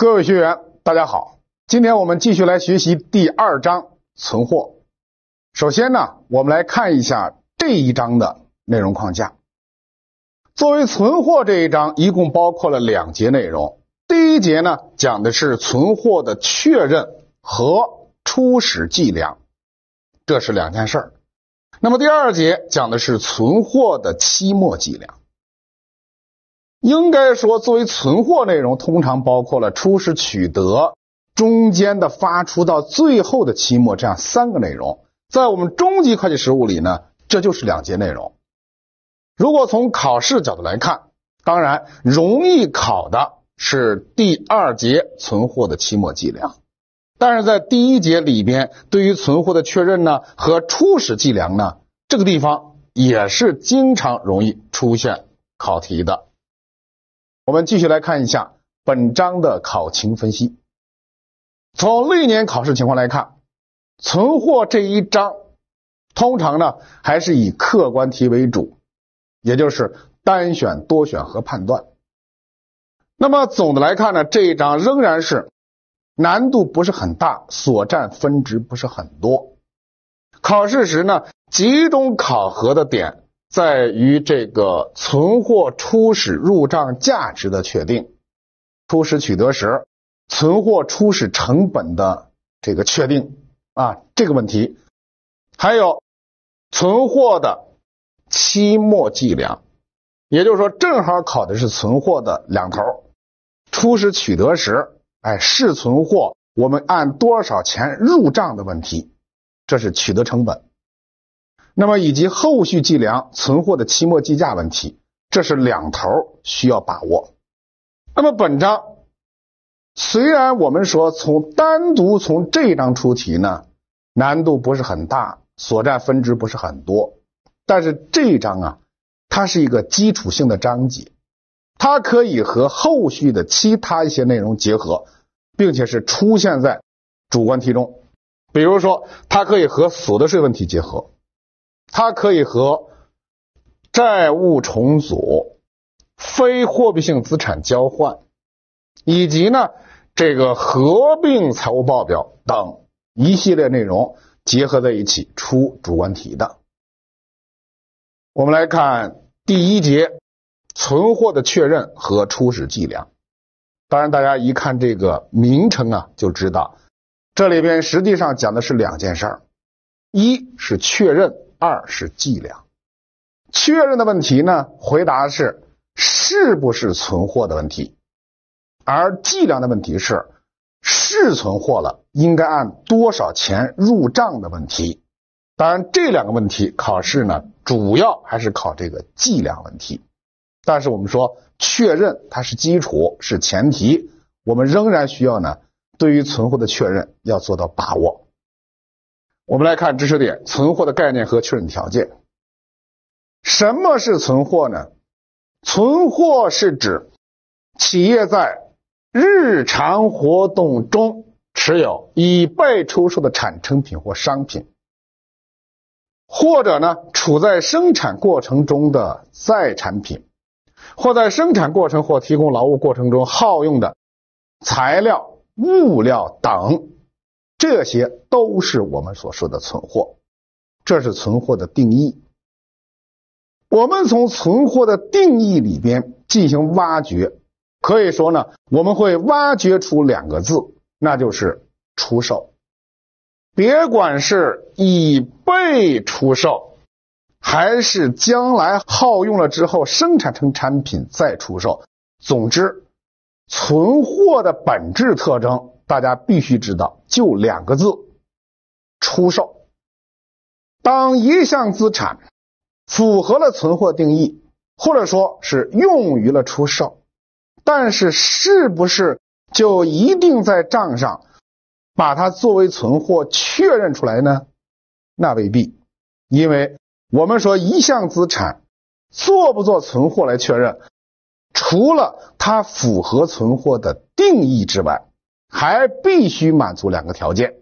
各位学员，大家好。今天我们继续来学习第二章存货。首先呢，我们来看一下这一章的内容框架。作为存货这一章，一共包括了两节内容。第一节呢，讲的是存货的确认和初始计量，这是两件事儿。那么第二节讲的是存货的期末计量。应该说，作为存货内容，通常包括了初始取得、中间的发出到最后的期末这样三个内容。在我们中级会计实务里呢，这就是两节内容。如果从考试角度来看，当然容易考的是第二节存货的期末计量，但是在第一节里边，对于存货的确认呢和初始计量呢，这个地方也是经常容易出现考题的。我们继续来看一下本章的考情分析。从历年考试情况来看，存货这一章通常呢还是以客观题为主，也就是单选、多选和判断。那么总的来看呢，这一章仍然是难度不是很大，所占分值不是很多。考试时呢，集中考核的点。在于这个存货初始入账价值的确定，初始取得时存货初始成本的这个确定啊，这个问题，还有存货的期末计量，也就是说正好考的是存货的两头，初始取得时，哎，是存货，我们按多少钱入账的问题，这是取得成本。那么以及后续计量存货的期末计价问题，这是两头需要把握。那么本章虽然我们说从单独从这一章出题呢，难度不是很大，所占分值不是很多，但是这一章啊，它是一个基础性的章节，它可以和后续的其他一些内容结合，并且是出现在主观题中，比如说它可以和所得税问题结合。它可以和债务重组、非货币性资产交换，以及呢这个合并财务报表等一系列内容结合在一起出主观题的。我们来看第一节存货的确认和初始计量。当然，大家一看这个名称啊，就知道这里边实际上讲的是两件事儿，一是确认。二是计量，确认的问题呢？回答是是不是存货的问题，而计量的问题是是存货了，应该按多少钱入账的问题。当然，这两个问题考试呢，主要还是考这个计量问题。但是我们说确认它是基础，是前提，我们仍然需要呢，对于存货的确认要做到把握。我们来看知识点：存货的概念和确认条件。什么是存货呢？存货是指企业在日常活动中持有已被出售的产成品或商品，或者呢处在生产过程中的在产品，或在生产过程或提供劳务过程中耗用的材料、物料等。这些都是我们所说的存货，这是存货的定义。我们从存货的定义里边进行挖掘，可以说呢，我们会挖掘出两个字，那就是出售。别管是已备出售，还是将来耗用了之后生产成产品再出售，总之，存货的本质特征。大家必须知道，就两个字：出售。当一项资产符合了存货定义，或者说是用于了出售，但是是不是就一定在账上把它作为存货确认出来呢？那未必，因为我们说一项资产做不做存货来确认，除了它符合存货的定义之外。还必须满足两个条件，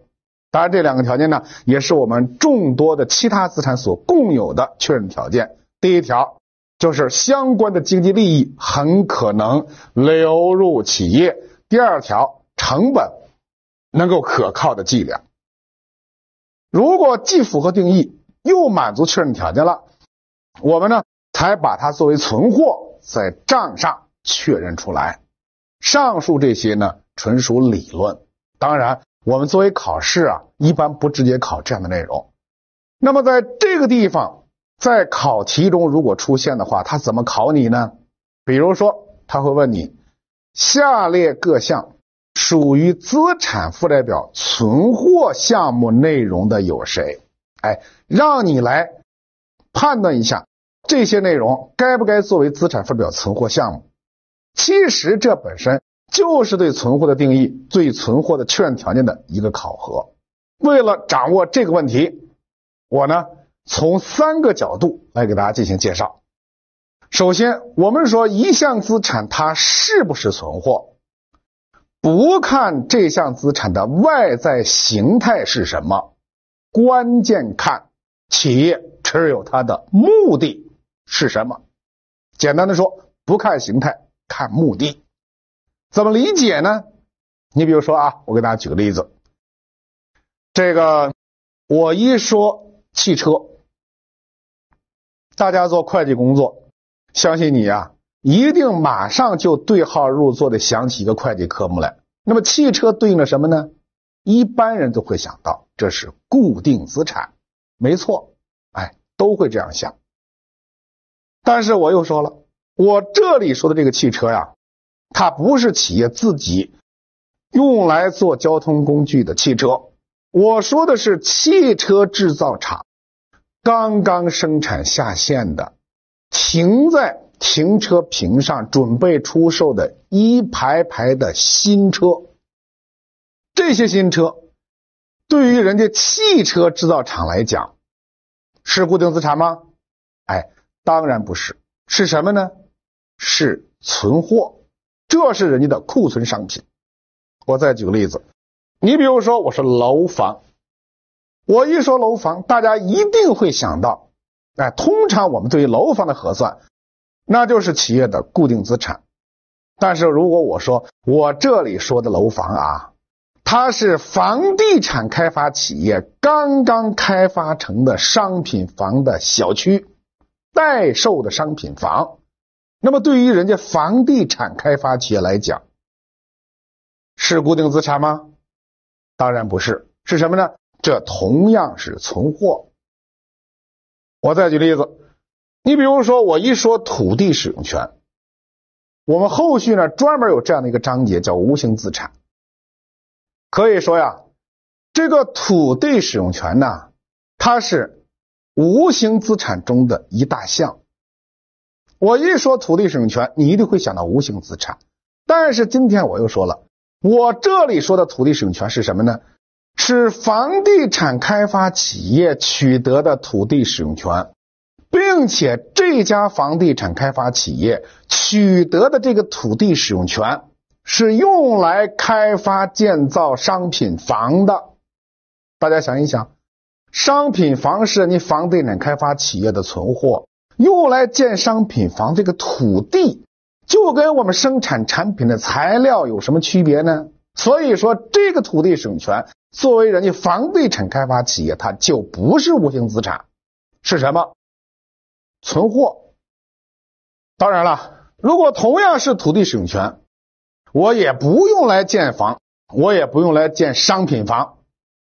当然这两个条件呢，也是我们众多的其他资产所共有的确认条件。第一条就是相关的经济利益很可能流入企业；第二条，成本能够可靠的计量。如果既符合定义，又满足确认条件了，我们呢才把它作为存货在账上确认出来。上述这些呢？纯属理论，当然，我们作为考试啊，一般不直接考这样的内容。那么，在这个地方，在考题中如果出现的话，他怎么考你呢？比如说，他会问你：下列各项属于资产负债表存货项目内容的有谁？哎，让你来判断一下这些内容该不该作为资产负债表存货项目。其实这本身。就是对存货的定义、对存货的确认条件的一个考核。为了掌握这个问题，我呢从三个角度来给大家进行介绍。首先，我们说一项资产它是不是存货，不看这项资产的外在形态是什么，关键看企业持有它的目的是什么。简单的说，不看形态，看目的。怎么理解呢？你比如说啊，我给大家举个例子，这个我一说汽车，大家做会计工作，相信你啊，一定马上就对号入座的想起一个会计科目来。那么汽车对应了什么呢？一般人都会想到这是固定资产，没错，哎，都会这样想。但是我又说了，我这里说的这个汽车呀。它不是企业自己用来做交通工具的汽车，我说的是汽车制造厂刚刚生产下线的、停在停车坪上准备出售的一排排的新车。这些新车对于人家汽车制造厂来讲是固定资产吗？哎，当然不是，是什么呢？是存货。这是人家的库存商品。我再举个例子，你比如说，我是楼房，我一说楼房，大家一定会想到，哎，通常我们对于楼房的核算，那就是企业的固定资产。但是如果我说我这里说的楼房啊，它是房地产开发企业刚刚开发成的商品房的小区，待售的商品房。那么，对于人家房地产开发企业来讲，是固定资产吗？当然不是，是什么呢？这同样是存货。我再举例子，你比如说，我一说土地使用权，我们后续呢专门有这样的一个章节叫无形资产。可以说呀，这个土地使用权呢，它是无形资产中的一大项。我一说土地使用权，你一定会想到无形资产。但是今天我又说了，我这里说的土地使用权是什么呢？是房地产开发企业取得的土地使用权，并且这家房地产开发企业取得的这个土地使用权是用来开发建造商品房的。大家想一想，商品房是你房地产开发企业的存货。用来建商品房，这个土地就跟我们生产产品的材料有什么区别呢？所以说，这个土地使用权作为人家房地产开发企业，它就不是无形资产，是什么？存货。当然了，如果同样是土地使用权，我也不用来建房，我也不用来建商品房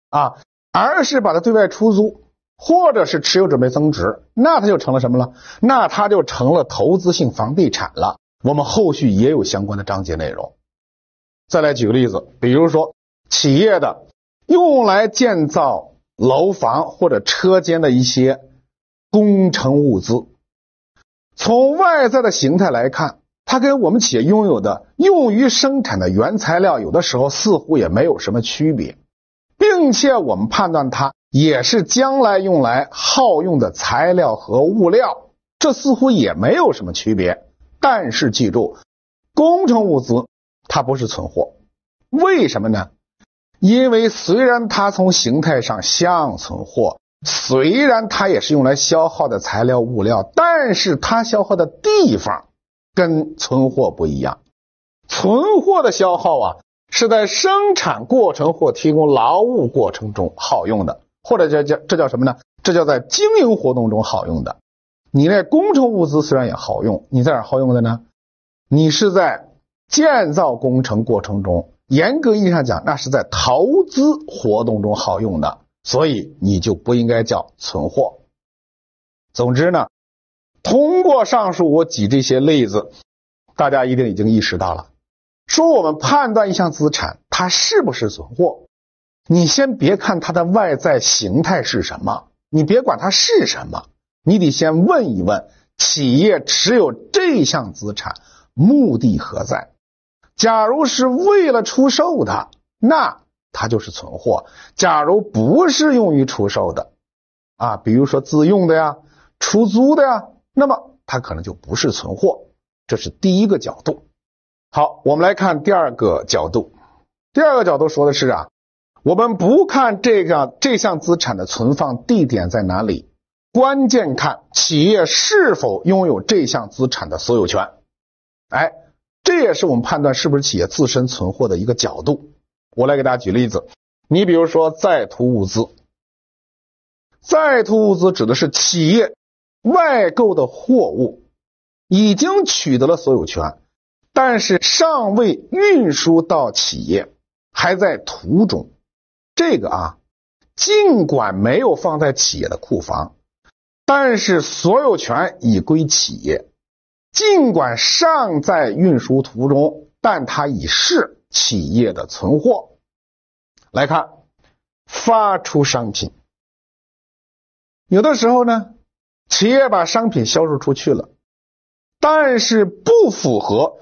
啊，而是把它对外出租。或者是持有准备增值，那它就成了什么了？那它就成了投资性房地产了。我们后续也有相关的章节内容。再来举个例子，比如说企业的用来建造楼房或者车间的一些工程物资，从外在的形态来看，它跟我们企业拥有的用于生产的原材料，有的时候似乎也没有什么区别，并且我们判断它。也是将来用来耗用的材料和物料，这似乎也没有什么区别。但是记住，工程物资它不是存货，为什么呢？因为虽然它从形态上像存货，虽然它也是用来消耗的材料物料，但是它消耗的地方跟存货不一样。存货的消耗啊，是在生产过程或提供劳务过程中耗用的。或者叫叫这叫什么呢？这叫在经营活动中好用的。你那工程物资虽然也好用，你在哪儿好用的呢？你是在建造工程过程中，严格意义上讲，那是在投资活动中好用的，所以你就不应该叫存货。总之呢，通过上述我举这些例子，大家一定已经意识到了，说我们判断一项资产它是不是存货。你先别看它的外在形态是什么，你别管它是什么，你得先问一问企业持有这项资产目的何在。假如是为了出售的，那它就是存货；假如不是用于出售的，啊，比如说自用的呀、出租的呀，那么它可能就不是存货。这是第一个角度。好，我们来看第二个角度。第二个角度说的是啊。我们不看这个这项资产的存放地点在哪里，关键看企业是否拥有这项资产的所有权。哎，这也是我们判断是不是企业自身存货的一个角度。我来给大家举例子，你比如说在途物资，在途物资指的是企业外购的货物已经取得了所有权，但是尚未运输到企业，还在途中。这个啊，尽管没有放在企业的库房，但是所有权已归企业。尽管尚在运输途中，但它已是企业的存货。来看发出商品，有的时候呢，企业把商品销售出去了，但是不符合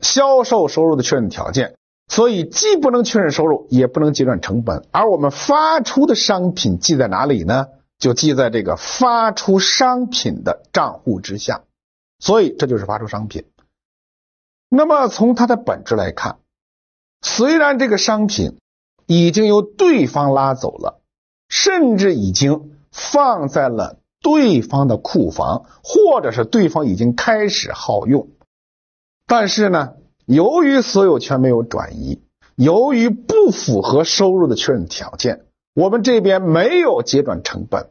销售收入的确认条件。所以既不能确认收入，也不能结转成本，而我们发出的商品记在哪里呢？就记在这个发出商品的账户之下，所以这就是发出商品。那么从它的本质来看，虽然这个商品已经由对方拉走了，甚至已经放在了对方的库房，或者是对方已经开始耗用，但是呢？由于所有权没有转移，由于不符合收入的确认条件，我们这边没有结转成本，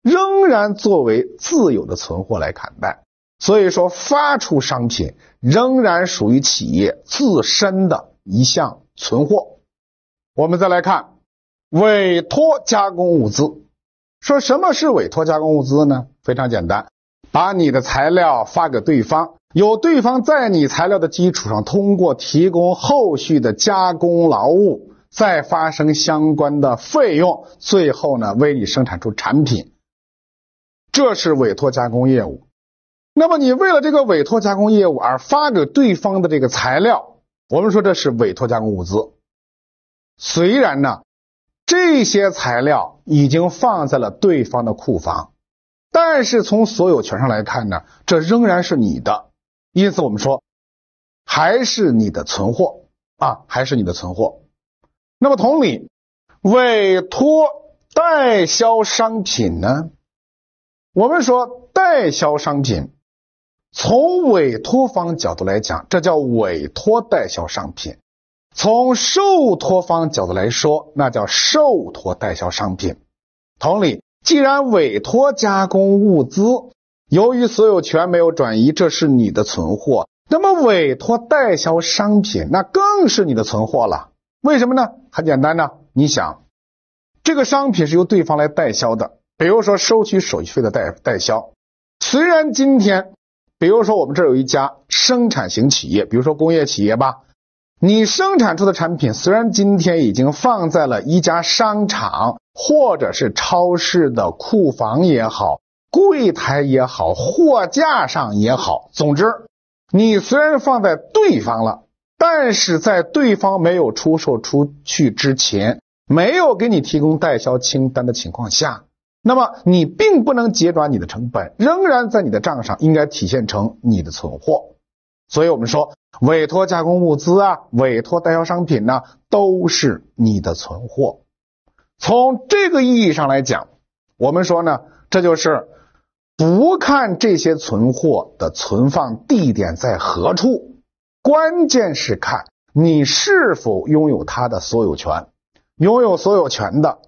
仍然作为自有的存货来看待。所以说，发出商品仍然属于企业自身的一项存货。我们再来看委托加工物资，说什么是委托加工物资呢？非常简单。把你的材料发给对方，有对方在你材料的基础上，通过提供后续的加工劳务，再发生相关的费用，最后呢为你生产出产品，这是委托加工业务。那么你为了这个委托加工业务而发给对方的这个材料，我们说这是委托加工物资。虽然呢，这些材料已经放在了对方的库房。但是从所有权上来看呢，这仍然是你的，因此我们说还是你的存货啊，还是你的存货。那么同理，委托代销商品呢？我们说代销商品，从委托方角度来讲，这叫委托代销商品；从受托方角度来说，那叫受托代销商品。同理。既然委托加工物资，由于所有权没有转移，这是你的存货。那么委托代销商品，那更是你的存货了。为什么呢？很简单呢，你想，这个商品是由对方来代销的，比如说收取手续费的代代销。虽然今天，比如说我们这有一家生产型企业，比如说工业企业吧，你生产出的产品，虽然今天已经放在了一家商场。或者是超市的库房也好，柜台也好，货架上也好，总之，你虽然放在对方了，但是在对方没有出售出去之前，没有给你提供代销清单的情况下，那么你并不能结转你的成本，仍然在你的账上应该体现成你的存货。所以我们说，委托加工物资啊，委托代销商品呢，都是你的存货。从这个意义上来讲，我们说呢，这就是不看这些存货的存放地点在何处，关键是看你是否拥有它的所有权。拥有所有权的，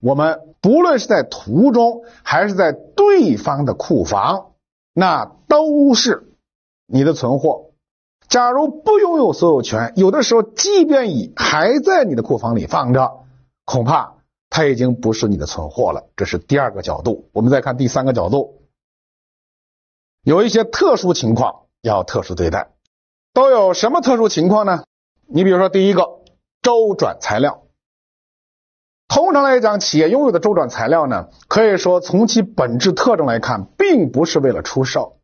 我们不论是在途中还是在对方的库房，那都是你的存货。假如不拥有所有权，有的时候即便已还在你的库房里放着，恐怕。它已经不是你的存货了，这是第二个角度。我们再看第三个角度，有一些特殊情况要特殊对待。都有什么特殊情况呢？你比如说，第一个周转材料，通常来讲，企业拥有的周转材料呢，可以说从其本质特征来看，并不是为了出售。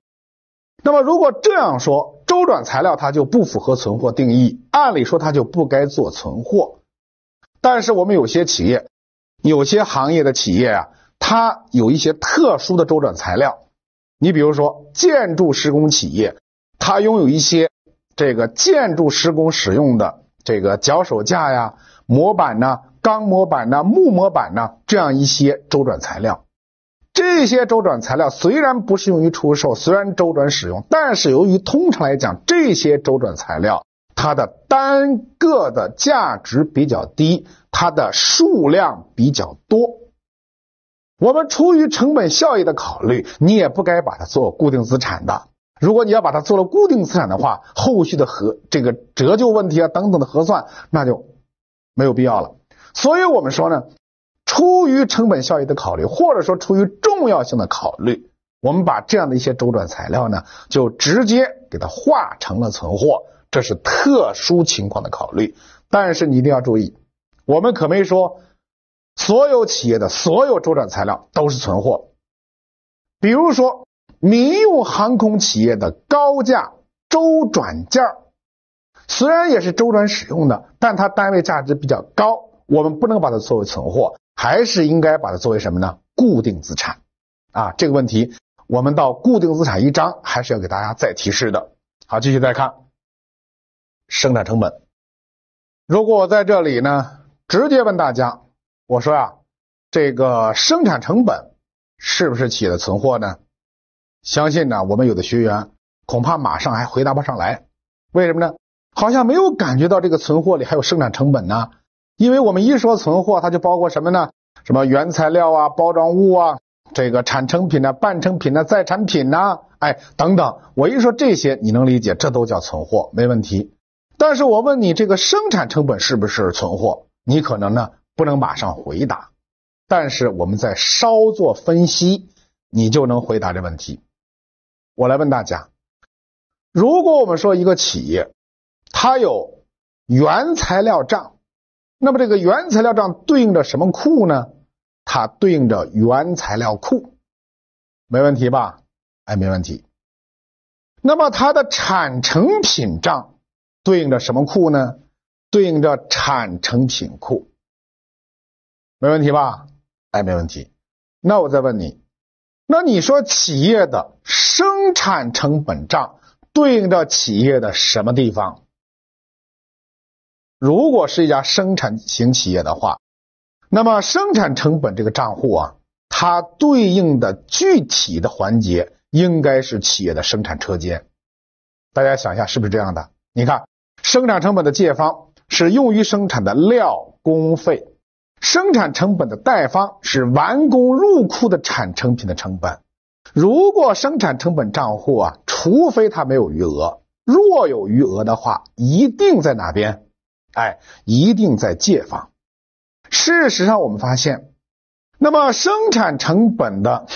那么如果这样说，周转材料它就不符合存货定义，按理说它就不该做存货。但是我们有些企业。有些行业的企业啊，它有一些特殊的周转材料。你比如说建筑施工企业，它拥有一些这个建筑施工使用的这个脚手架呀、模板呐、钢模板呐、木模板呐这样一些周转材料。这些周转材料虽然不适用于出售，虽然周转使用，但是由于通常来讲，这些周转材料它的单个的价值比较低。它的数量比较多，我们出于成本效益的考虑，你也不该把它做固定资产的。如果你要把它做了固定资产的话，后续的核这个折旧问题啊等等的核算那就没有必要了。所以，我们说呢，出于成本效益的考虑，或者说出于重要性的考虑，我们把这样的一些周转材料呢，就直接给它化成了存货，这是特殊情况的考虑。但是你一定要注意。我们可没说所有企业的所有周转材料都是存货，比如说民用航空企业的高价周转件儿，虽然也是周转使用的，但它单位价值比较高，我们不能把它作为存货，还是应该把它作为什么呢？固定资产啊！这个问题我们到固定资产一章还是要给大家再提示的。好，继续再看生产成本。如果我在这里呢？直接问大家，我说呀，这个生产成本是不是企业的存货呢？相信呢，我们有的学员恐怕马上还回答不上来。为什么呢？好像没有感觉到这个存货里还有生产成本呢？因为我们一说存货，它就包括什么呢？什么原材料啊、包装物啊、这个产成品呐、半成品呐、再产品呐，哎，等等。我一说这些，你能理解，这都叫存货，没问题。但是我问你，这个生产成本是不是存货？你可能呢不能马上回答，但是我们再稍作分析，你就能回答这问题。我来问大家，如果我们说一个企业，它有原材料账，那么这个原材料账对应着什么库呢？它对应着原材料库，没问题吧？哎，没问题。那么它的产成品账对应着什么库呢？对应着产成品库，没问题吧？哎，没问题。那我再问你，那你说企业的生产成本账对应着企业的什么地方？如果是一家生产型企业的话，那么生产成本这个账户啊，它对应的具体的环节应该是企业的生产车间。大家想一下，是不是这样的？你看，生产成本的借方。是用于生产的料工费，生产成本的贷方是完工入库的产成品的成本。如果生产成本账户啊，除非它没有余额，若有余额的话，一定在哪边？哎，一定在借方。事实上，我们发现，那么生产成本的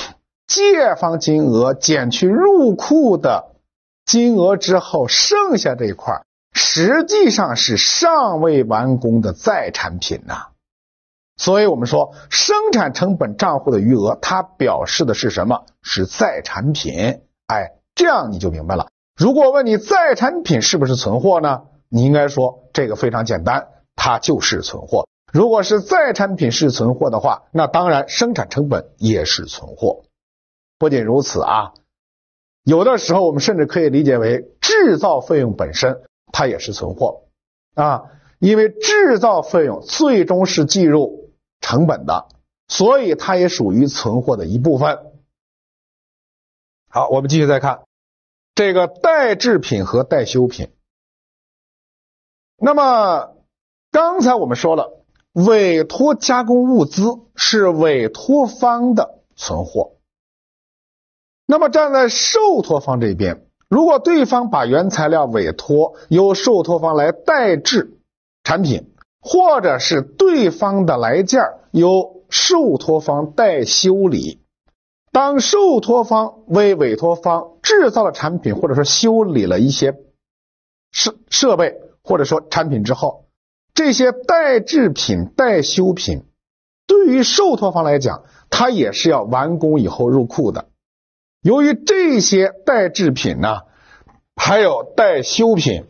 借方金额减去入库的金额之后，剩下这一块。实际上是尚未完工的在产品呐，所以我们说生产成本账户的余额，它表示的是什么？是再产品。哎，这样你就明白了。如果问你再产品是不是存货呢？你应该说这个非常简单，它就是存货。如果是再产品是存货的话，那当然生产成本也是存货。不仅如此啊，有的时候我们甚至可以理解为制造费用本身。它也是存货啊，因为制造费用最终是计入成本的，所以它也属于存货的一部分。好，我们继续再看这个代制品和代修品。那么刚才我们说了，委托加工物资是委托方的存货，那么站在受托方这边。如果对方把原材料委托由受托方来代制产品，或者是对方的来件儿由受托方代修理，当受托方为委托方制造了产品，或者说修理了一些设设备或者说产品之后，这些代制品、代修品，对于受托方来讲，它也是要完工以后入库的。由于这些代制品呢，还有代修品，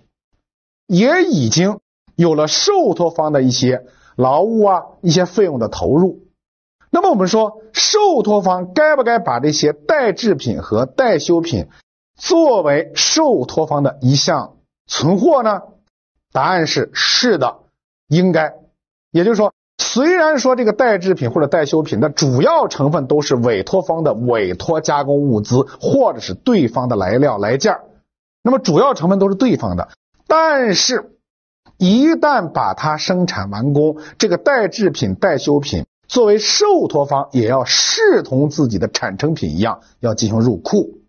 也已经有了受托方的一些劳务啊，一些费用的投入。那么我们说，受托方该不该把这些代制品和代修品作为受托方的一项存货呢？答案是是的，应该。也就是说。虽然说这个代制品或者代修品的主要成分都是委托方的委托加工物资或者是对方的来料来件儿，那么主要成分都是对方的，但是一旦把它生产完工，这个代制品、代修品作为受托方，也要视同自己的产成品一样，要进行入库。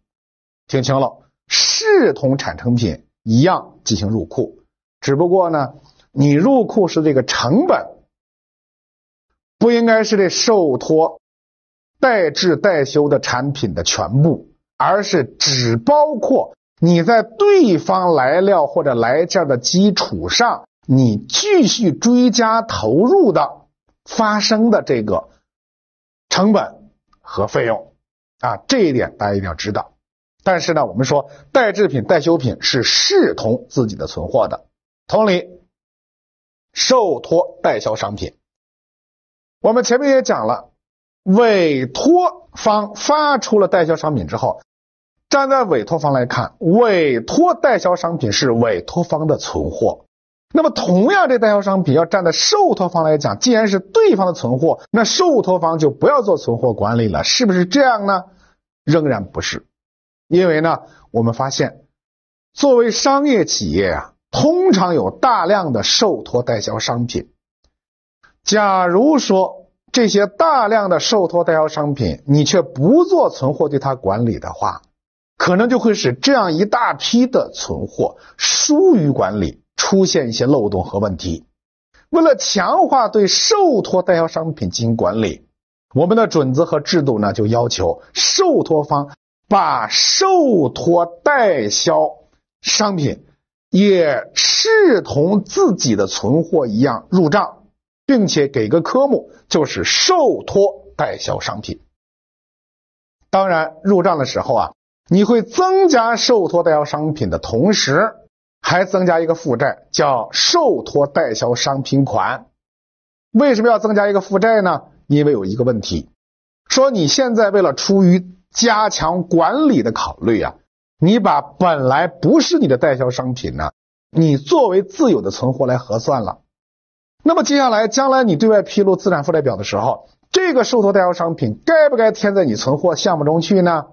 听清了，视同产成品一样进行入库，只不过呢，你入库是这个成本。不应该是这受托代制代修的产品的全部，而是只包括你在对方来料或者来件的基础上，你继续追加投入的发生的这个成本和费用啊，这一点大家一定要知道。但是呢，我们说代制品、代修品是视同自己的存货的，同理，受托代销商品。我们前面也讲了，委托方发出了代销商品之后，站在委托方来看，委托代销商品是委托方的存货。那么，同样这代销商品要站在受托方来讲，既然是对方的存货，那受托方就不要做存货管理了，是不是这样呢？仍然不是，因为呢，我们发现，作为商业企业啊，通常有大量的受托代销商品。假如说这些大量的受托代销商品，你却不做存货对它管理的话，可能就会使这样一大批的存货疏于管理，出现一些漏洞和问题。为了强化对受托代销商品进行管理，我们的准则和制度呢，就要求受托方把受托代销商品也视同自己的存货一样入账。并且给个科目，就是受托代销商品。当然，入账的时候啊，你会增加受托代销商品的同时，还增加一个负债，叫受托代销商品款。为什么要增加一个负债呢？因为有一个问题，说你现在为了出于加强管理的考虑啊，你把本来不是你的代销商品呢，你作为自有的存货来核算了。那么接下来，将来你对外披露资产负债表的时候，这个受托代销商品该不该添在你存货项目中去呢？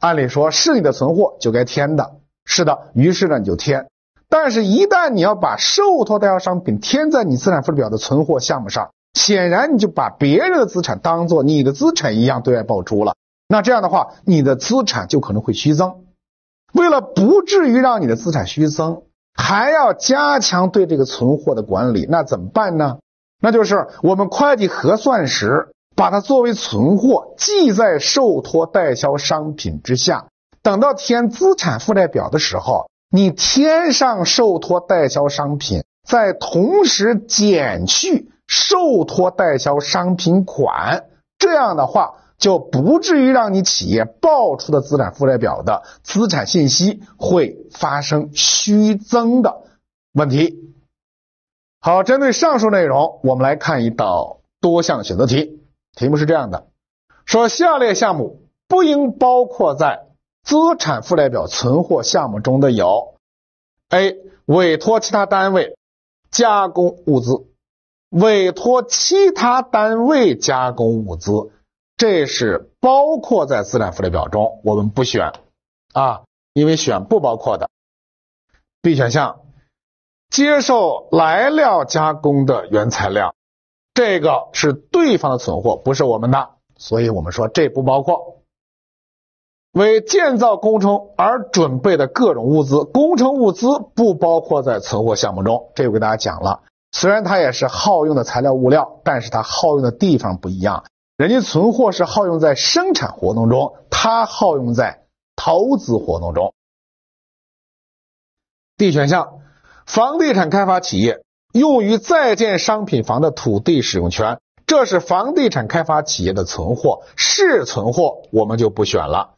按理说，是你的存货就该添的，是的。于是呢，你就添。但是，一旦你要把受托代销商品添在你资产负债表的存货项目上，显然你就把别人的资产当做你的资产一样对外报出了。那这样的话，你的资产就可能会虚增。为了不至于让你的资产虚增，还要加强对这个存货的管理，那怎么办呢？那就是我们会计核算时，把它作为存货记在受托代销商品之下。等到填资产负债表的时候，你填上受托代销商品，再同时减去受托代销商品款。这样的话。就不至于让你企业报出的资产负债表的资产信息会发生虚增的问题。好，针对上述内容，我们来看一道多项选择题。题目是这样的：说下列项目不应包括在资产负债表存货项目中的有：A. 委托其他单位加工物资；委托其他单位加工物资。这是包括在资产负债表中，我们不选啊，因为选不包括的。B 选项，接受来料加工的原材料，这个是对方的存货，不是我们的，所以我们说这不包括。为建造工程而准备的各种物资，工程物资不包括在存货项目中，这我给大家讲了。虽然它也是耗用的材料物料，但是它耗用的地方不一样。人家存货是耗用在生产活动中，它耗用在投资活动中。D 选项，房地产开发企业用于在建商品房的土地使用权，这是房地产开发企业的存货，是存货，我们就不选了。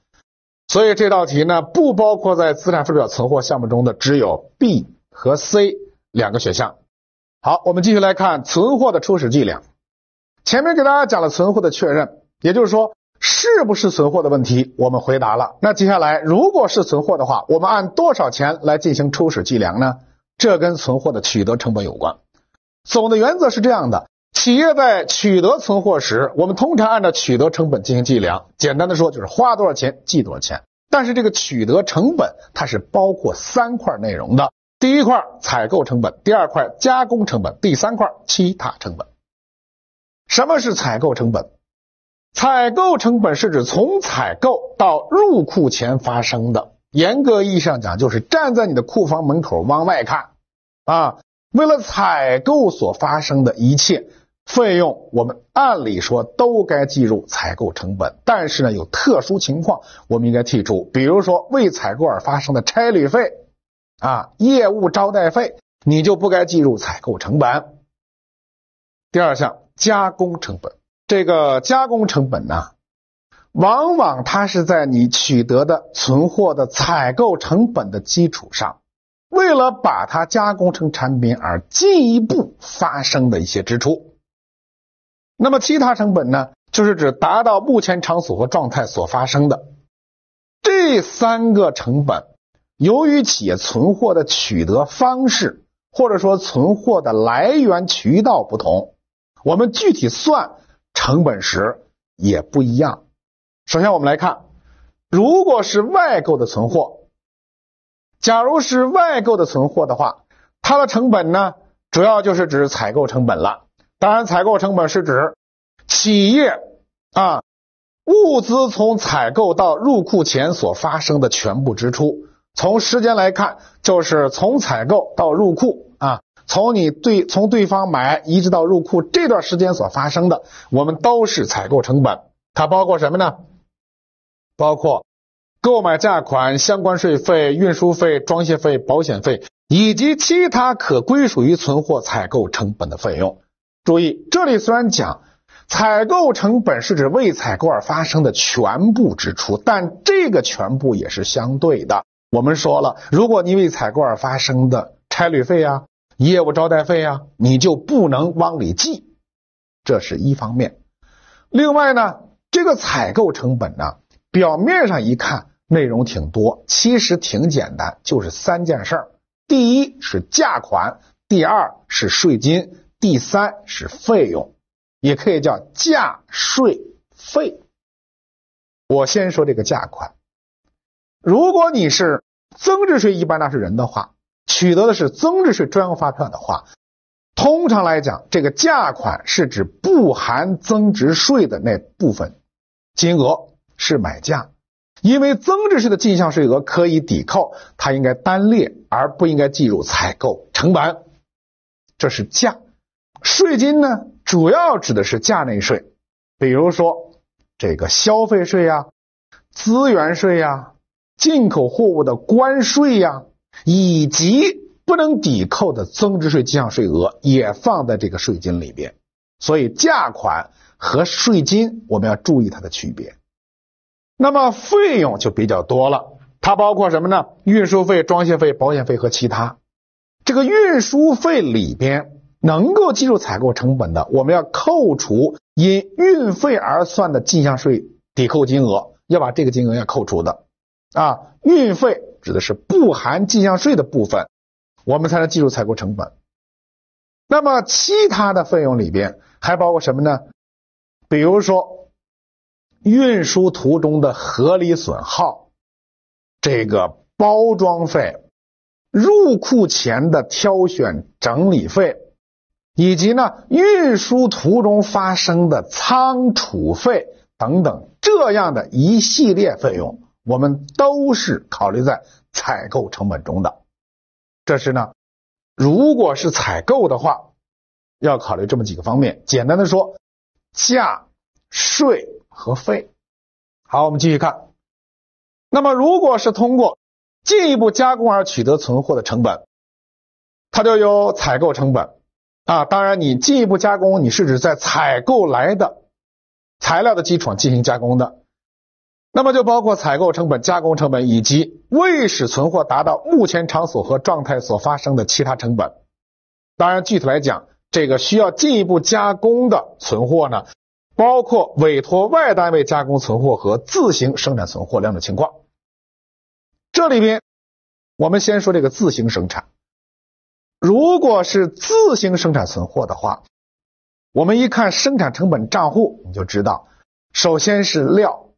所以这道题呢，不包括在资产负债表存货项目中的只有 B 和 C 两个选项。好，我们继续来看存货的初始计量。前面给大家讲了存货的确认，也就是说是不是存货的问题，我们回答了。那接下来，如果是存货的话，我们按多少钱来进行初始计量呢？这跟存货的取得成本有关。总的原则是这样的：企业在取得存货时，我们通常按照取得成本进行计量。简单的说，就是花多少钱记多少钱。但是这个取得成本它是包括三块内容的：第一块采购成本，第二块加工成本，第三块其他成本。什么是采购成本？采购成本是指从采购到入库前发生的。严格意义上讲，就是站在你的库房门口往外看啊，为了采购所发生的一切费用，我们按理说都该计入采购成本。但是呢，有特殊情况，我们应该剔除，比如说为采购而发生的差旅费啊、业务招待费，你就不该计入采购成本。第二项。加工成本，这个加工成本呢，往往它是在你取得的存货的采购成本的基础上，为了把它加工成产品而进一步发生的一些支出。那么其他成本呢，就是指达到目前场所和状态所发生的。这三个成本，由于企业存货的取得方式或者说存货的来源渠道不同。我们具体算成本时也不一样。首先，我们来看，如果是外购的存货，假如是外购的存货的话，它的成本呢，主要就是指采购成本了。当然，采购成本是指企业啊物资从采购到入库前所发生的全部支出。从时间来看，就是从采购到入库。从你对从对方买一直到入库这段时间所发生的，我们都是采购成本。它包括什么呢？包括购买价款、相关税费、运输费、装卸费、保险费以及其他可归属于存货采购成本的费用。注意，这里虽然讲采购成本是指为采购而发生的全部支出，但这个全部也是相对的。我们说了，如果你为采购而发生的差旅费啊。业务招待费啊，你就不能往里记，这是一方面。另外呢，这个采购成本呢，表面上一看内容挺多，其实挺简单，就是三件事儿：第一是价款，第二是税金，第三是费用，也可以叫价税费。我先说这个价款，如果你是增值税一般纳税人的话。取得的是增值税专用发票的话，通常来讲，这个价款是指不含增值税的那部分金额是买价，因为增值税的进项税额可以抵扣，它应该单列而不应该计入采购成本，这是价。税金呢，主要指的是价内税，比如说这个消费税呀、资源税呀、进口货物的关税呀。以及不能抵扣的增值税进项税额也放在这个税金里边，所以价款和税金我们要注意它的区别。那么费用就比较多了，它包括什么呢？运输费、装卸费、保险费和其他。这个运输费里边能够计入采购成本的，我们要扣除因运费而算的进项税抵扣金额，要把这个金额要扣除的啊，运费。指的是不含进项税的部分，我们才能计入采购成本。那么其他的费用里边还包括什么呢？比如说运输途中的合理损耗，这个包装费、入库前的挑选整理费，以及呢运输途中发生的仓储费等等这样的一系列费用。我们都是考虑在采购成本中的。这是呢，如果是采购的话，要考虑这么几个方面。简单的说，价、税和费。好，我们继续看。那么，如果是通过进一步加工而取得存货的成本，它就有采购成本啊。当然，你进一步加工，你是指在采购来的材料的基础上进行加工的。那么就包括采购成本、加工成本以及未使存货达到目前场所和状态所发生的其他成本。当然，具体来讲，这个需要进一步加工的存货呢，包括委托外单位加工存货和自行生产存货量的情况。这里边，我们先说这个自行生产。如果是自行生产存货的话，我们一看生产成本账户，你就知道，首先是料。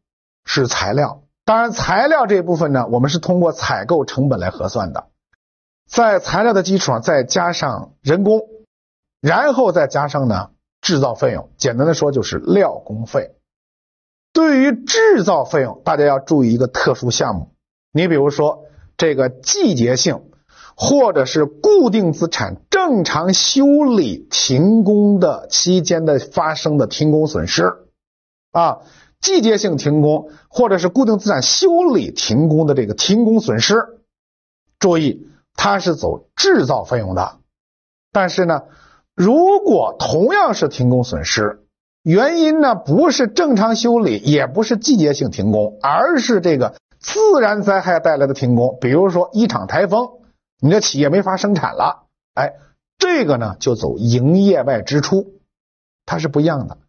是材料，当然材料这一部分呢，我们是通过采购成本来核算的，在材料的基础上再加上人工，然后再加上呢制造费用，简单的说就是料工费。对于制造费用，大家要注意一个特殊项目，你比如说这个季节性，或者是固定资产正常修理停工的期间的发生的停工损失，啊。季节性停工或者是固定资产修理停工的这个停工损失，注意它是走制造费用的。但是呢，如果同样是停工损失，原因呢不是正常修理，也不是季节性停工，而是这个自然灾害带来的停工，比如说一场台风，你的企业没法生产了，哎，这个呢就走营业外支出，它是不一样的。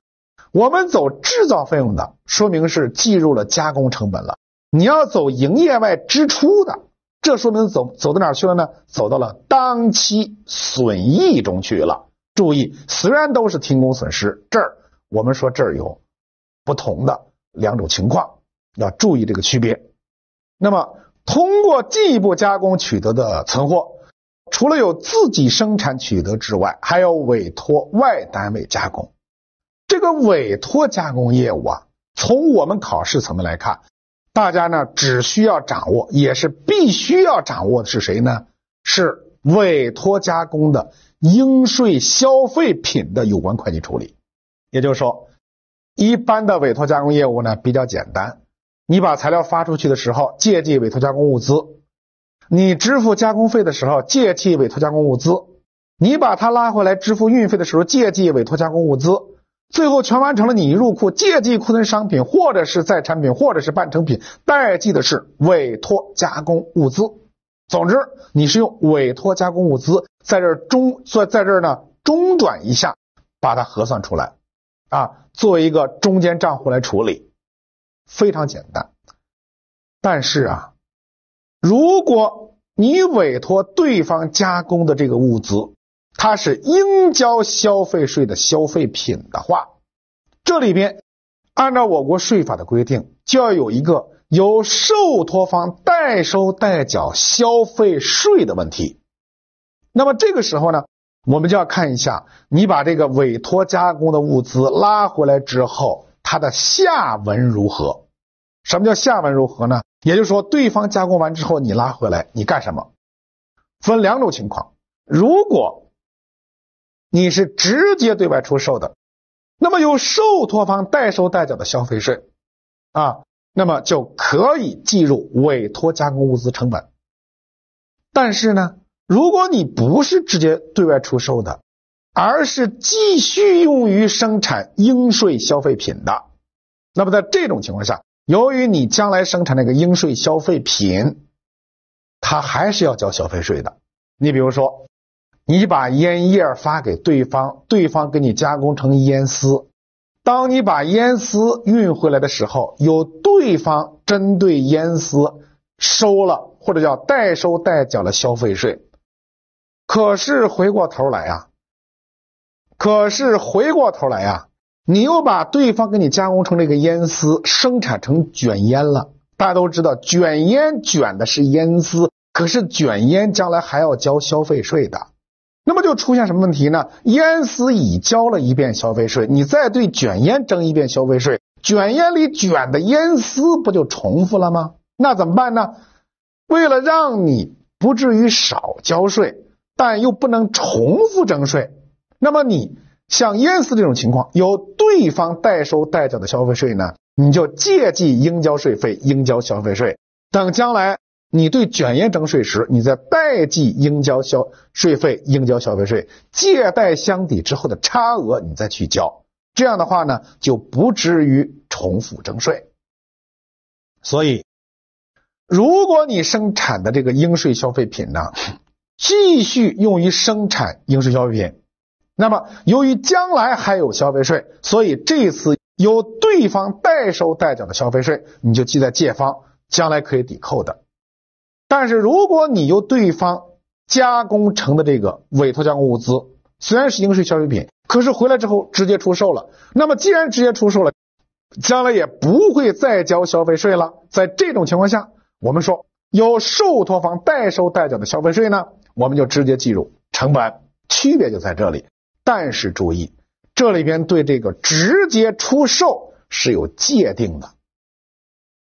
我们走制造费用的，说明是计入了加工成本了。你要走营业外支出的，这说明走走到哪去了呢？走到了当期损益中去了。注意，虽然都是停工损失，这儿我们说这儿有不同的两种情况，要注意这个区别。那么，通过进一步加工取得的存货，除了有自己生产取得之外，还要委托外单位加工。这个委托加工业务啊，从我们考试层面来看，大家呢只需要掌握，也是必须要掌握的是谁呢？是委托加工的应税消费品的有关会计处理。也就是说，一般的委托加工业务呢比较简单。你把材料发出去的时候，借记委托加工物资；你支付加工费的时候，借记委托加工物资；你把它拉回来支付运费的时候，借记委托加工物资。最后全完成了，你入库借记库存商品，或者是在产品，或者是半成品，代记的是委托加工物资。总之，你是用委托加工物资在这中做，在这儿呢中转一下，把它核算出来啊，作为一个中间账户来处理，非常简单。但是啊，如果你委托对方加工的这个物资。它是应交消费税的消费品的话，这里边按照我国税法的规定，就要有一个由受托方代收代缴消费税的问题。那么这个时候呢，我们就要看一下，你把这个委托加工的物资拉回来之后，它的下文如何？什么叫下文如何呢？也就是说，对方加工完之后，你拉回来，你干什么？分两种情况，如果你是直接对外出售的，那么由受托方代收代缴的消费税，啊，那么就可以计入委托加工物资成本。但是呢，如果你不是直接对外出售的，而是继续用于生产应税消费品的，那么在这种情况下，由于你将来生产那个应税消费品，它还是要交消费税的。你比如说。你把烟叶发给对方，对方给你加工成烟丝。当你把烟丝运回来的时候，有对方针对烟丝收了，或者叫代收代缴了消费税。可是回过头来啊，可是回过头来啊，你又把对方给你加工成这个烟丝，生产成卷烟了。大家都知道，卷烟卷的是烟丝，可是卷烟将来还要交消费税的。那么就出现什么问题呢？烟丝已交了一遍消费税，你再对卷烟征一遍消费税，卷烟里卷的烟丝不就重复了吗？那怎么办呢？为了让你不至于少交税，但又不能重复征税，那么你像烟丝这种情况，由对方代收代缴的消费税呢，你就借记“应交税费—应交消费税”，等将来。你对卷烟征税时，你在代计应交消税费、应交消费税，借贷相抵之后的差额，你再去交。这样的话呢，就不至于重复征税。所以，如果你生产的这个应税消费品呢，继续用于生产应税消费品，那么由于将来还有消费税，所以这次由对方代收代缴的消费税，你就记在借方，将来可以抵扣的。但是如果你由对方加工成的这个委托加工物资，虽然是应税消费品，可是回来之后直接出售了，那么既然直接出售了，将来也不会再交消费税了。在这种情况下，我们说由受托方代收代缴的消费税呢，我们就直接计入成本，区别就在这里。但是注意，这里边对这个直接出售是有界定的。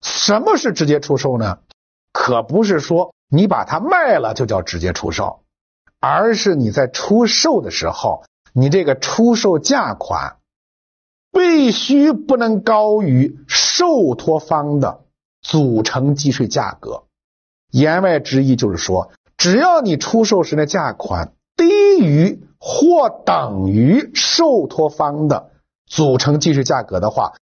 什么是直接出售呢？可不是说你把它卖了就叫直接出售，而是你在出售的时候，你这个出售价款必须不能高于受托方的组成计税价格。言外之意就是说，只要你出售时的价款低于或等于受托方的组成计税价格的话，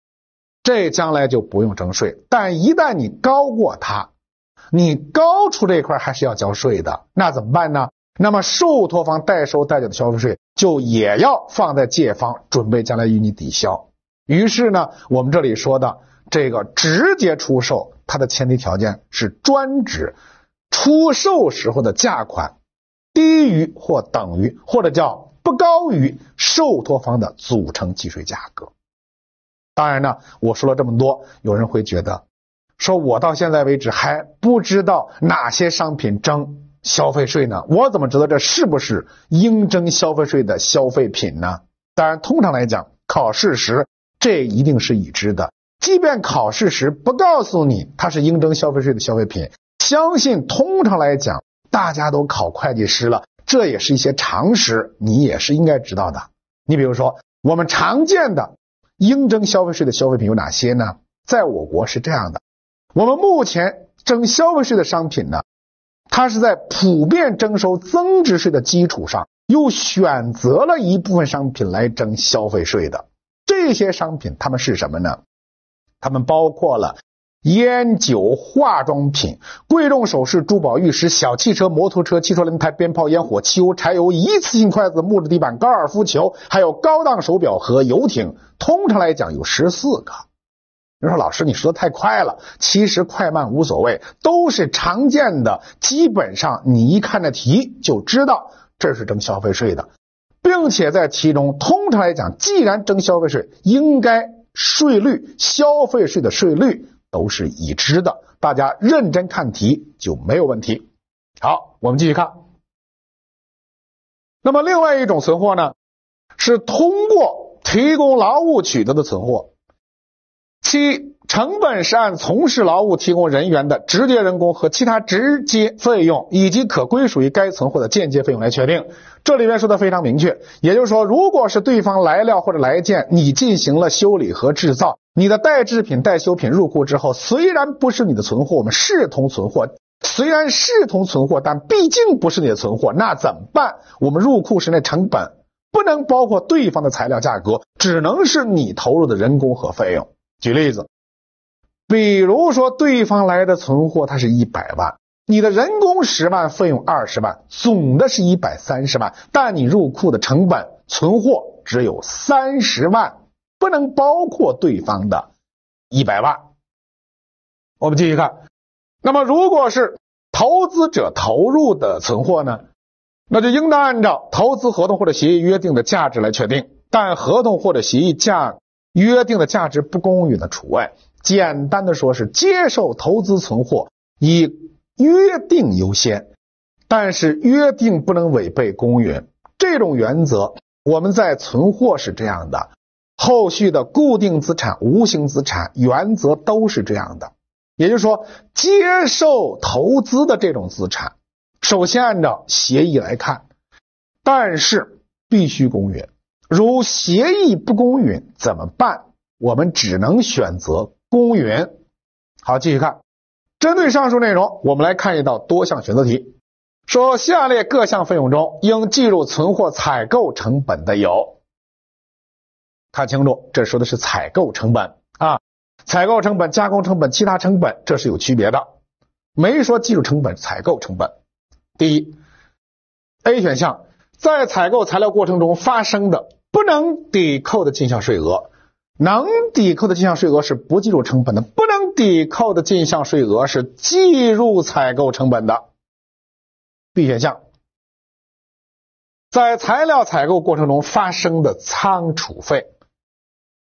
这将来就不用征税。但一旦你高过它，你高出这一块还是要交税的，那怎么办呢？那么受托方代收代缴的消费税就也要放在借方，准备将来与你抵消。于是呢，我们这里说的这个直接出售，它的前提条件是专指出售时候的价款低于或等于，或者叫不高于受托方的组成计税价格。当然呢，我说了这么多，有人会觉得。说我到现在为止还不知道哪些商品征消费税呢？我怎么知道这是不是应征消费税的消费品呢？当然，通常来讲，考试时这一定是已知的。即便考试时不告诉你它是应征消费税的消费品，相信通常来讲，大家都考会计师了，这也是一些常识，你也是应该知道的。你比如说，我们常见的应征消费税的消费品有哪些呢？在我国是这样的。我们目前征消费税的商品呢，它是在普遍征收增值税的基础上，又选择了一部分商品来征消费税的。这些商品它们是什么呢？它们包括了烟酒、化妆品、贵重首饰、珠宝玉石、小汽车、摩托车、汽车轮胎、鞭炮烟火、汽油、柴油、一次性筷子、木质地板、高尔夫球，还有高档手表和游艇。通常来讲有十四个。你说老师，你说的太快了。其实快慢无所谓，都是常见的。基本上你一看这题就知道这是征消费税的，并且在其中，通常来讲，既然征消费税，应该税率消费税的税率都是已知的。大家认真看题就没有问题。好，我们继续看。那么另外一种存货呢，是通过提供劳务取得的存货。七成本是按从事劳务提供人员的直接人工和其他直接费用以及可归属于该存货的间接费用来确定。这里面说的非常明确，也就是说，如果是对方来料或者来件，你进行了修理和制造，你的代制品、代修品入库之后，虽然不是你的存货，我们视同存货，虽然视同存货，但毕竟不是你的存货，那怎么办？我们入库时那成本不能包括对方的材料价格，只能是你投入的人工和费用。举例子，比如说对方来的存货，它是一百万，你的人工十万，费用二十万，总的是一百三十万，但你入库的成本存货只有三十万，不能包括对方的一百万。我们继续看，那么如果是投资者投入的存货呢，那就应当按照投资合同或者协议约定的价值来确定，但合同或者协议价。约定的价值不公允的除外。简单的说，是接受投资存货以约定优先，但是约定不能违背公允这种原则。我们在存货是这样的，后续的固定资产、无形资产原则都是这样的。也就是说，接受投资的这种资产，首先按照协议来看，但是必须公允。如协议不公允怎么办？我们只能选择公允。好，继续看。针对上述内容，我们来看一道多项选择题。说下列各项费用中应计入存货采购成本的有。看清楚，这说的是采购成本啊，采购成本、加工成本、其他成本，这是有区别的。没说计入成本，采购成本。第一，A 选项在采购材料过程中发生的。不能抵扣的进项税额，能抵扣的进项税额是不计入成本的，不能抵扣的进项税额是计入采购成本的。B 选项，在材料采购过程中发生的仓储费，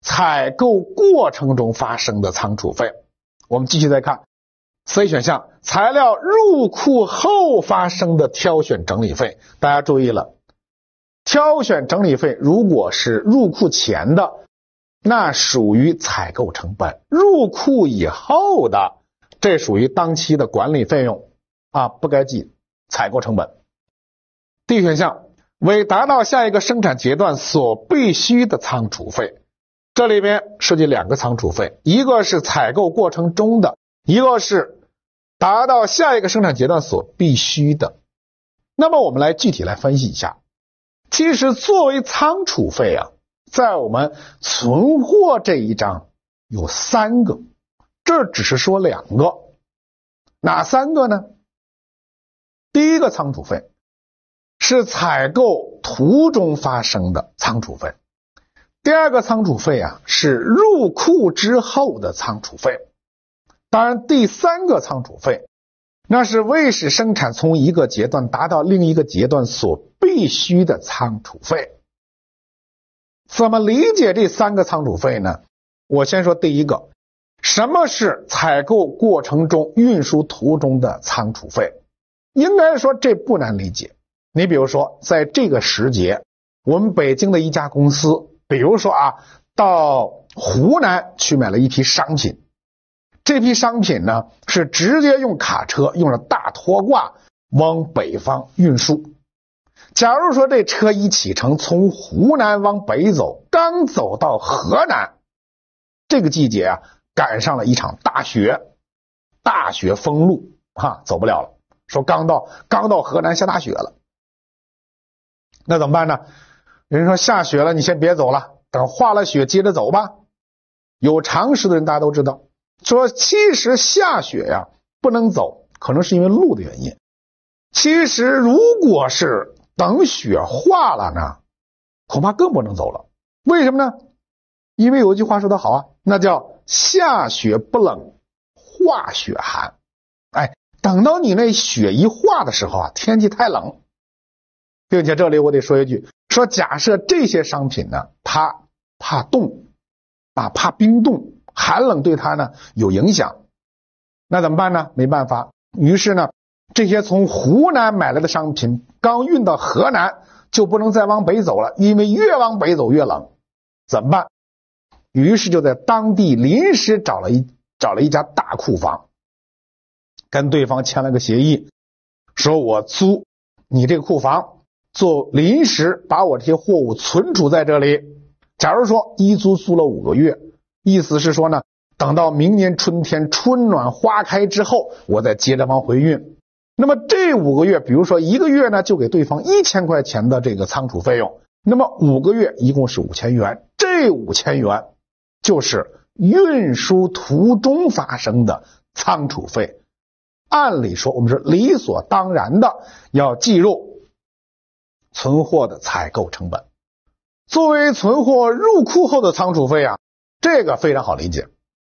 采购过程中发生的仓储费，我们继续再看 C 选项，材料入库后发生的挑选整理费，大家注意了。挑选整理费如果是入库前的，那属于采购成本；入库以后的，这属于当期的管理费用啊，不该记采购成本。D 选项为达到下一个生产阶段所必须的仓储费，这里边涉及两个仓储费，一个是采购过程中的，一个是达到下一个生产阶段所必须的。那么我们来具体来分析一下。其实作为仓储费啊，在我们存货这一章有三个，这只是说两个，哪三个呢？第一个仓储费是采购途中发生的仓储费，第二个仓储费啊是入库之后的仓储费，当然第三个仓储费。那是为使生产从一个阶段达到另一个阶段所必须的仓储费。怎么理解这三个仓储费呢？我先说第一个，什么是采购过程中运输途中的仓储费？应该说这不难理解。你比如说，在这个时节，我们北京的一家公司，比如说啊，到湖南去买了一批商品。这批商品呢，是直接用卡车，用了大拖挂往北方运输。假如说这车一启程，从湖南往北走，刚走到河南，这个季节啊，赶上了一场大雪，大雪封路，哈，走不了了。说刚到，刚到河南下大雪了，那怎么办呢？人说下雪了，你先别走了，等化了雪接着走吧。有常识的人大家都知道。说其实下雪呀不能走，可能是因为路的原因。其实如果是等雪化了呢，恐怕更不能走了。为什么呢？因为有一句话说的好啊，那叫下雪不冷，化雪寒。哎，等到你那雪一化的时候啊，天气太冷，并且这里我得说一句，说假设这些商品呢，它怕冻啊，怕冰冻。寒冷对他呢有影响，那怎么办呢？没办法，于是呢，这些从湖南买来的商品刚运到河南就不能再往北走了，因为越往北走越冷。怎么办？于是就在当地临时找了一找了一家大库房，跟对方签了个协议，说我租你这个库房做临时，把我这些货物存储在这里。假如说一租租了五个月。意思是说呢，等到明年春天春暖花开之后，我再接着往回运。那么这五个月，比如说一个月呢，就给对方一千块钱的这个仓储费用。那么五个月一共是五千元，这五千元就是运输途中发生的仓储费。按理说，我们是理所当然的要计入存货的采购成本，作为存货入库后的仓储费啊。这个非常好理解，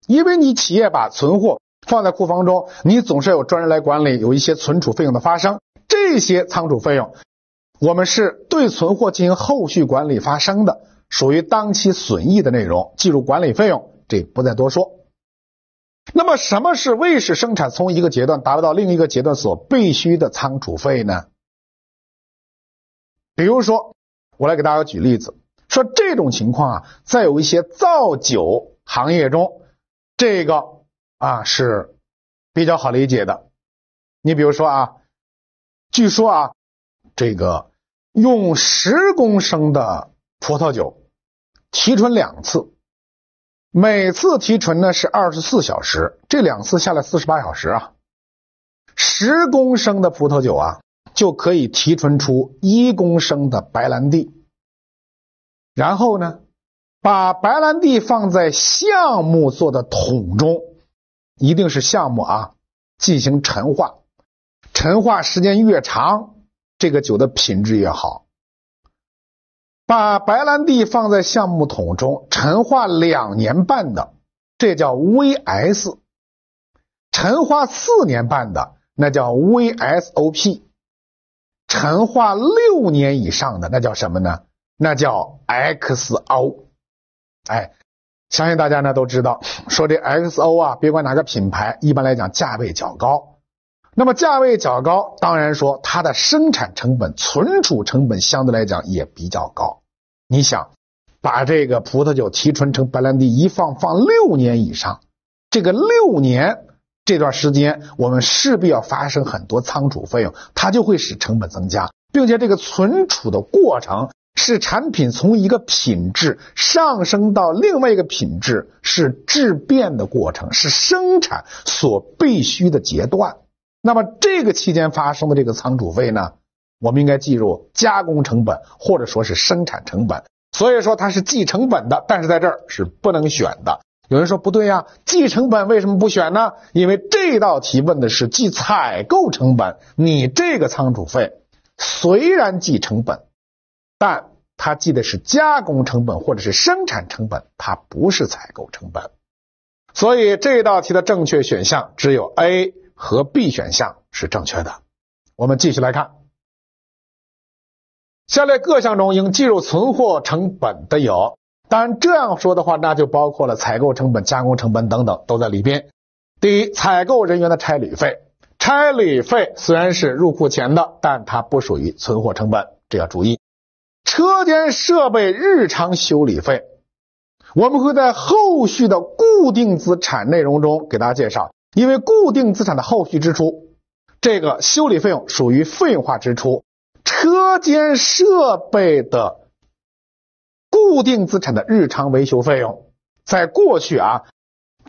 因为你企业把存货放在库房中，你总是要有专人来管理，有一些存储费用的发生，这些仓储费用，我们是对存货进行后续管理发生的，属于当期损益的内容，计入管理费用，这不再多说。那么，什么是未使生产从一个阶段达到另一个阶段所必须的仓储费呢？比如说，我来给大家举例子。说这种情况啊，在有一些造酒行业中，这个啊是比较好理解的。你比如说啊，据说啊，这个用十公升的葡萄酒提纯两次，每次提纯呢是二十四小时，这两次下来四十八小时啊，十公升的葡萄酒啊就可以提纯出一公升的白兰地。然后呢，把白兰地放在橡木做的桶中，一定是橡木啊，进行陈化。陈化时间越长，这个酒的品质越好。把白兰地放在橡木桶中陈化两年半的，这叫 VS；陈化四年半的，那叫 VSOP；陈化六年以上的，那叫什么呢？那叫 XO，哎，相信大家呢都知道，说这 XO 啊，别管哪个品牌，一般来讲价位较高。那么价位较高，当然说它的生产成本、存储成本相对来讲也比较高。你想把这个葡萄酒提纯成白兰地，一放放六年以上，这个六年这段时间，我们势必要发生很多仓储费用，它就会使成本增加，并且这个存储的过程。是产品从一个品质上升到另外一个品质，是质变的过程，是生产所必须的阶段。那么这个期间发生的这个仓储费呢，我们应该计入加工成本或者说是生产成本。所以说它是计成本的，但是在这儿是不能选的。有人说不对呀，计成本为什么不选呢？因为这道题问的是计采购成本，你这个仓储费虽然计成本。但它记的是加工成本或者是生产成本，它不是采购成本，所以这道题的正确选项只有 A 和 B 选项是正确的。我们继续来看，下列各项中应计入存货成本的有，但这样说的话，那就包括了采购成本、加工成本等等都在里边。第一，采购人员的差旅费，差旅费虽然是入库前的，但它不属于存货成本，这要注意。车间设备日常修理费，我们会在后续的固定资产内容中给大家介绍，因为固定资产的后续支出，这个修理费用属于费用化支出。车间设备的固定资产的日常维修费用，在过去啊，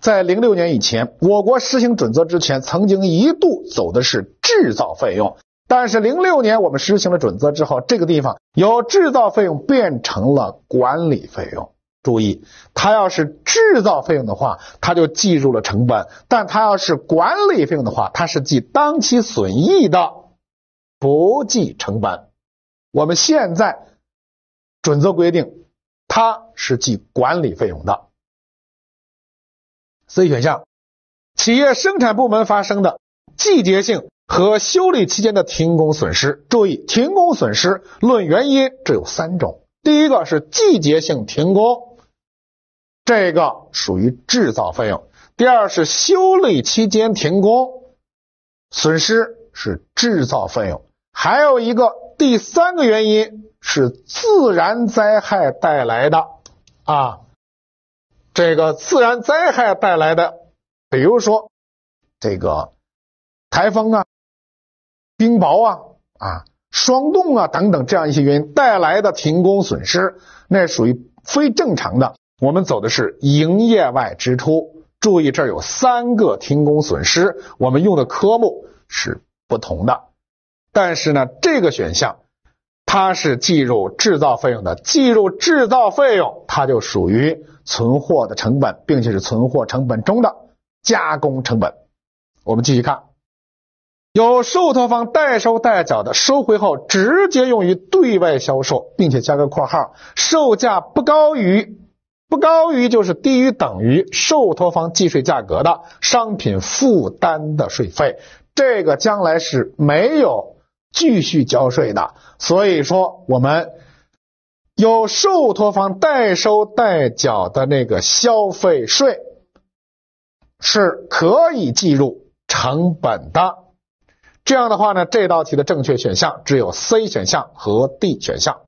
在零六年以前，我国实行准则之前，曾经一度走的是制造费用。但是，零六年我们实行了准则之后，这个地方由制造费用变成了管理费用。注意，它要是制造费用的话，它就计入了成本；但它要是管理费用的话，它是计当期损益的，不计成本。我们现在准则规定，它是计管理费用的。C 选项，企业生产部门发生的季节性。和修理期间的停工损失。注意，停工损失论原因，这有三种：第一个是季节性停工，这个属于制造费用；第二是修理期间停工损失是制造费用；还有一个第三个原因是自然灾害带来的啊，这个自然灾害带来的，比如说这个台风啊。冰雹啊啊，霜冻啊等等这样一些原因带来的停工损失，那属于非正常的。我们走的是营业外支出。注意，这儿有三个停工损失，我们用的科目是不同的。但是呢，这个选项它是计入制造费用的，计入制造费用，它就属于存货的成本，并且是存货成本中的加工成本。我们继续看。有受托方代收代缴的，收回后直接用于对外销售，并且加个括号，售价不高于不高于就是低于等于受托方计税价格的商品负担的税费，这个将来是没有继续交税的。所以说，我们有受托方代收代缴的那个消费税是可以计入成本的。这样的话呢，这道题的正确选项只有 C 选项和 D 选项。